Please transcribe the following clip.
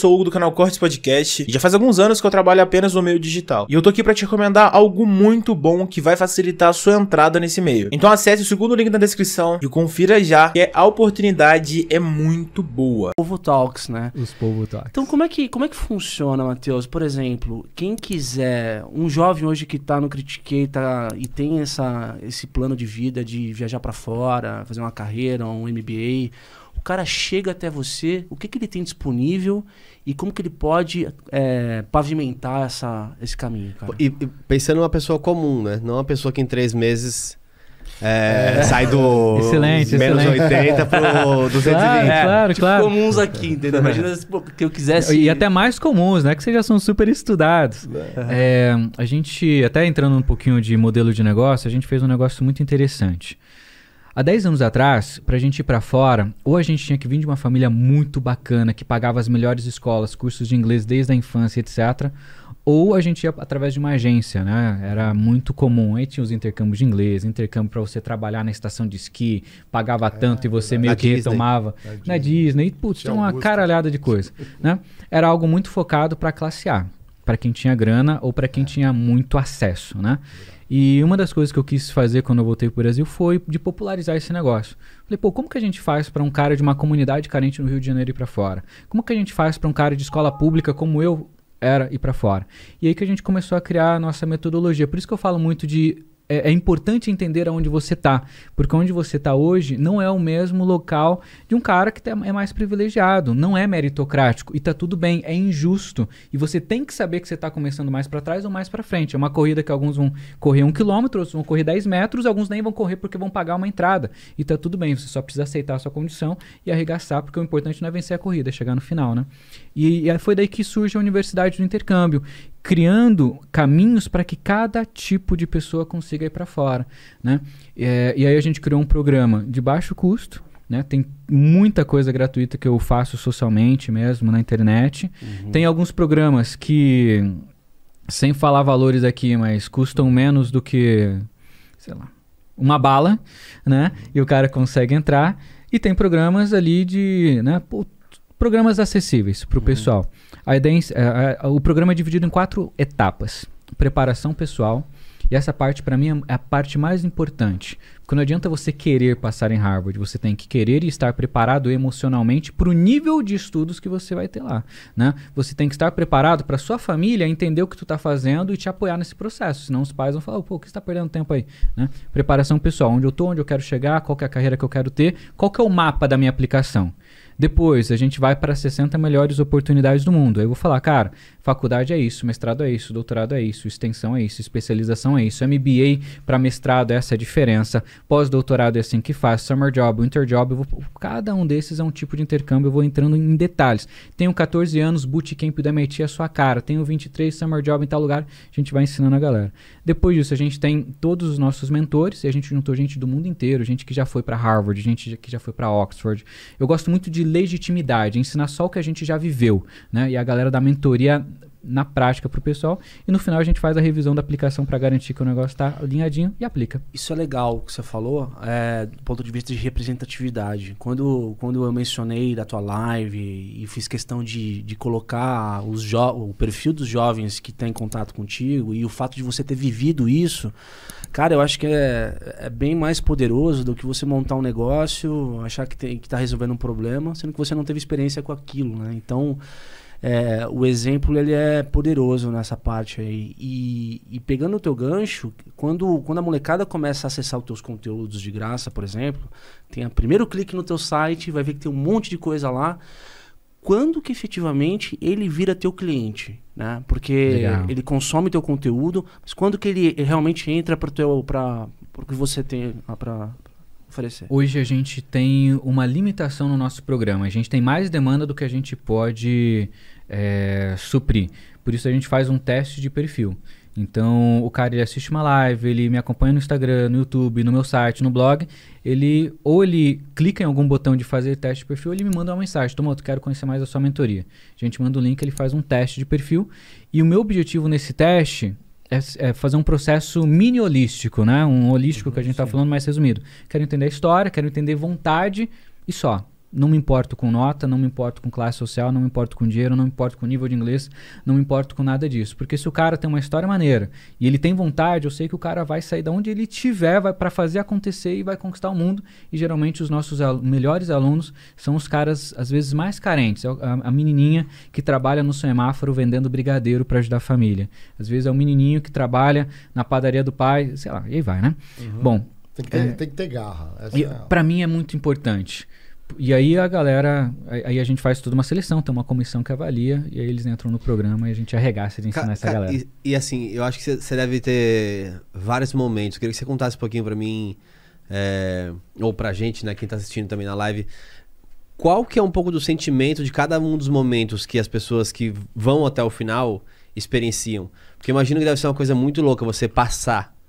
sou o Hugo do canal Cortes Podcast e já faz alguns anos que eu trabalho apenas no meio digital. E eu tô aqui para te recomendar algo muito bom que vai facilitar a sua entrada nesse meio. Então acesse o segundo link na descrição e confira já, que a oportunidade é muito boa. Povo Talks, né? Os Povo Talks. Então como é que, como é que funciona, Matheus? Por exemplo, quem quiser, um jovem hoje que tá no Critiquei tá, e tem essa, esse plano de vida de viajar para fora, fazer uma carreira, um MBA o cara chega até você, o que, que ele tem disponível e como que ele pode é, pavimentar essa, esse caminho, cara. E, e pensando numa pessoa comum, né? Não uma pessoa que em três meses é, é. Sai do excelente, menos excelente. 80 pro 220. Claro, é, claro, tipo, claro. comuns aqui, entendeu? Imagina se que eu quisesse... E até mais comuns, né? Que vocês já são super estudados. É. é, a gente, até entrando um pouquinho de modelo de negócio, a gente fez um negócio muito interessante. Há 10 anos atrás, para a gente ir para fora, ou a gente tinha que vir de uma família muito bacana, que pagava as melhores escolas, cursos de inglês desde a infância, etc. Ou a gente ia através de uma agência, né? Era muito comum. Aí tinha os intercâmbios de inglês, intercâmbio para você trabalhar na estação de esqui, pagava é, tanto e você meio que Disney. retomava. Na, na Disney. Disney. E, putz, tinha uma Augusto. caralhada de coisa, né? Era algo muito focado para classe A para quem tinha grana ou para quem é. tinha muito acesso, né? E uma das coisas que eu quis fazer quando eu voltei para o Brasil foi de popularizar esse negócio. Falei, pô, como que a gente faz para um cara de uma comunidade carente no Rio de Janeiro ir para fora? Como que a gente faz para um cara de escola pública como eu era ir para fora? E aí que a gente começou a criar a nossa metodologia. Por isso que eu falo muito de é, é importante entender aonde você está, porque onde você está hoje não é o mesmo local de um cara que tá, é mais privilegiado, não é meritocrático e tá tudo bem, é injusto e você tem que saber que você está começando mais para trás ou mais para frente. É uma corrida que alguns vão correr um quilômetro, outros vão correr 10 metros, alguns nem vão correr porque vão pagar uma entrada e tá tudo bem. Você só precisa aceitar a sua condição e arregaçar, porque o importante não é vencer a corrida, é chegar no final, né? E, e foi daí que surge a Universidade do Intercâmbio, criando caminhos para que cada tipo de pessoa consiga ir para fora, né? É, e aí a gente criou um programa de baixo custo, né? Tem muita coisa gratuita que eu faço socialmente mesmo na internet. Uhum. Tem alguns programas que, sem falar valores aqui, mas custam menos do que, sei lá, uma bala, né? E o cara consegue entrar. E tem programas ali de, né? programas acessíveis para o uhum. pessoal. A ideia, a, a, é, é, o programa é dividido em quatro etapas: preparação pessoal. E essa parte, para mim, é a parte mais importante. Porque não adianta você querer passar em Harvard, você tem que querer e estar preparado emocionalmente para o nível de estudos que você vai ter lá, né? Você tem que estar preparado para sua família entender o que tu está fazendo e te apoiar nesse processo, senão os pais vão falar, pô, o que você está perdendo tempo aí, né? Preparação pessoal, onde eu estou, onde eu quero chegar, qual que é a carreira que eu quero ter, qual que é o mapa da minha aplicação. Depois, a gente vai para 60 melhores oportunidades do mundo. Aí eu vou falar, cara, faculdade é isso, mestrado é isso, doutorado é isso, extensão é isso, especialização é isso, MBA para mestrado, essa é a diferença. Pós-doutorado é assim que faz, summer job, winter job, vou, cada um desses é um tipo de intercâmbio, eu vou entrando em detalhes. Tenho 14 anos, bootcamp da MIT é sua cara. Tenho 23, summer job em tal lugar, a gente vai ensinando a galera. Depois disso, a gente tem todos os nossos mentores, e a gente juntou gente do mundo inteiro, gente que já foi para Harvard, gente que já foi para Oxford. Eu gosto muito de legitimidade, ensinar só o que a gente já viveu, né? E a galera da mentoria na prática para o pessoal. E no final a gente faz a revisão da aplicação para garantir que o negócio está alinhadinho e aplica. Isso é legal o que você falou, é, do ponto de vista de representatividade. Quando, quando eu mencionei da tua live e fiz questão de, de colocar os o perfil dos jovens que têm contato contigo e o fato de você ter vivido isso, cara, eu acho que é, é bem mais poderoso do que você montar um negócio, achar que está que tá resolvendo um problema, sendo que você não teve experiência com aquilo, né? Então é, o exemplo ele é poderoso nessa parte aí. E, e, pegando o teu gancho, quando, quando a molecada começa a acessar os teus conteúdos de graça, por exemplo, tem o primeiro clique no teu site, vai ver que tem um monte de coisa lá. Quando que efetivamente ele vira teu cliente, né? Porque Legal. ele consome teu conteúdo, mas quando que ele, realmente entra para o que você tem, para oferecer. Hoje a gente tem uma limitação no nosso programa. A gente tem mais demanda do que a gente pode é, suprir. Por isso a gente faz um teste de perfil. Então, o cara ele assiste uma live, ele me acompanha no Instagram, no YouTube, no meu site, no blog. Ele ou ele clica em algum botão de fazer teste de perfil, ou ele me manda uma mensagem: eu quero conhecer mais a sua mentoria". A gente manda o um link, ele faz um teste de perfil. E o meu objetivo nesse teste é, é, fazer um processo mini holístico, né? Um holístico uhum, que a gente está falando mais resumido. Quero entender a história, quero entender vontade e só. Não me importo com nota, não me importo com classe social, não me importo com dinheiro, não me importo com nível de inglês, não me importo com nada disso. Porque se o cara tem uma história maneira e ele tem vontade, eu sei que o cara vai sair da onde ele tiver vai para fazer acontecer e vai conquistar o mundo. E geralmente os nossos al melhores alunos são os caras, às vezes, mais carentes. É a, a menininha que trabalha no semáforo vendendo brigadeiro para ajudar a família. Às vezes é o um menininho que trabalha na padaria do pai, sei lá, e aí vai, né? Uhum. Bom. Tem que ter, é, tem que ter garra. é... Para mim é muito importante. E aí a galera, aí a gente faz toda uma seleção, tem uma comissão que avalia, e aí eles entram no programa e a gente arregaça de ensinar ca, essa galera. E, e, assim, eu acho que você deve ter vários momentos. Eu queria que você contasse um pouquinho para mim, é, ou pra gente, né, quem tá assistindo também na live, qual que é um pouco do sentimento de cada um dos momentos que as pessoas que vão até o final experienciam? Porque imagino que deve ser uma coisa muito louca você passar